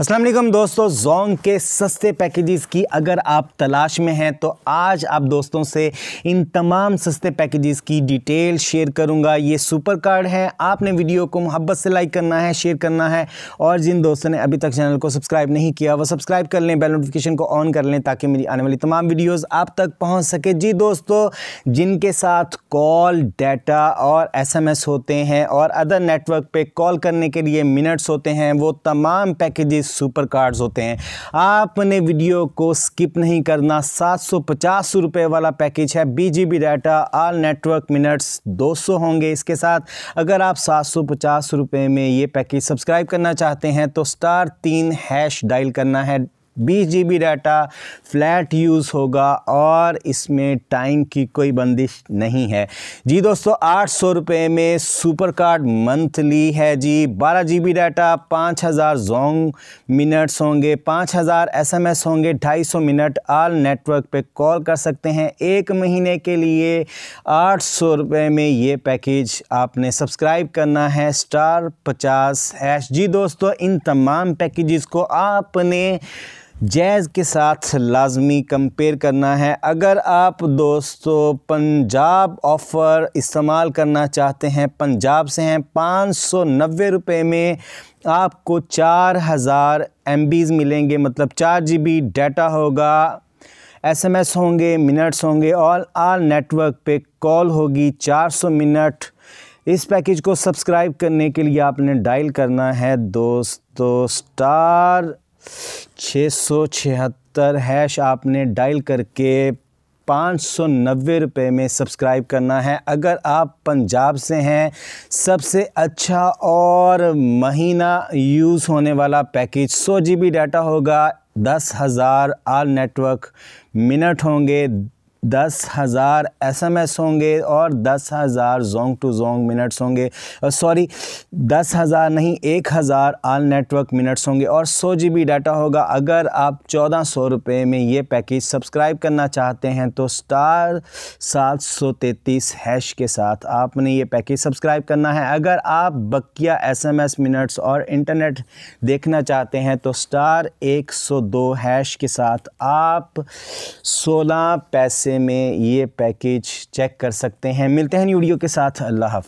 असलम दोस्तों जोंग के सस्ते पैकेजेस की अगर आप तलाश में हैं तो आज आप दोस्तों से इन तमाम सस्ते पैकेजेस की डिटेल शेयर करूंगा ये सुपर कार्ड है आपने वीडियो को मोहब्बत से लाइक करना है शेयर करना है और जिन दोस्तों ने अभी तक चैनल को सब्सक्राइब नहीं किया वो सब्सक्राइब कर लें बेल नोटिफिकेशन को ऑन कर लें ताकि मेरी आने वाली तमाम वीडियोज़ आप तक पहुँच सके जी दोस्तों जिनके साथ कॉल डाटा और एस होते हैं और अदर नेटवर्क पर कॉल करने के लिए मिनट्स होते हैं वो तमाम पैकेजेस सुपर कार्ड्स होते हैं आपने वीडियो को स्किप नहीं करना सात सौ पचास वाला पैकेज है B G B data all network minutes दो सौ होंगे इसके साथ अगर आप सात सौ पचास में ये पैकेज सब्सक्राइब करना चाहते हैं तो स्टार तीन हैश डायल करना है बीस जी डाटा फ्लैट यूज़ होगा और इसमें टाइम की कोई बंदिश नहीं है जी दोस्तों आठ सौ रुपये में सुपर कार्ड मंथली है जी बारह जी डाटा पाँच हज़ार जोंग मिनट्स होंगे पाँच हज़ार एस एम एस होंगे ढाई सौ मिनट आल नेटवर्क पे कॉल कर सकते हैं एक महीने के लिए आठ सौ रुपये में ये पैकेज आपने सब्सक्राइब करना है स्टार पचास हैश जी दोस्तों इन तमाम पैकेजेस को आपने जैज़ के साथ लाजमी कंपेयर करना है अगर आप दोस्तों पंजाब ऑफ़र इस्तेमाल करना चाहते हैं पंजाब से हैं पाँच सौ नब्बे रुपये में आपको चार हज़ार एम मिलेंगे मतलब चार जी बी डाटा होगा एसएमएस होंगे मिनट्स होंगे और आल नेटवर्क पे कॉल होगी 400 मिनट इस पैकेज को सब्सक्राइब करने के लिए आपने डायल करना है दोस्तों स्टार छः सौ छिहत्तर हैश आपने डायल करके पाँच सौ नब्बे रुपये में सब्सक्राइब करना है अगर आप पंजाब से हैं सबसे अच्छा और महीना यूज़ होने वाला पैकेज सौ जी बी डाटा होगा दस हज़ार आल नेटवर्क मिनट होंगे दस हज़ार एस एम एस होंगे और दस हज़ार जोंग टू जोंग मिनट्स होंगे सॉरी दस हज़ार नहीं एक हज़ार आल नेटवर्क मिनट्स होंगे और सौ जी बी डाटा होगा अगर आप चौदह सौ रुपये में ये पैकेज सब्सक्राइब करना चाहते हैं तो स्टार सात सौ तैंतीस हैश के साथ आपने ये पैकेज सब्सक्राइब करना है अगर आप बकिया एस एम एस मिनट्स और इंटरनेट देखना चाहते हैं तो स्टार एक सौ दो हैश के साथ आप सोलह पैसे में ये पैकेज चेक कर सकते हैं मिलते हैं वीडियो के साथ अल्लाह हाफ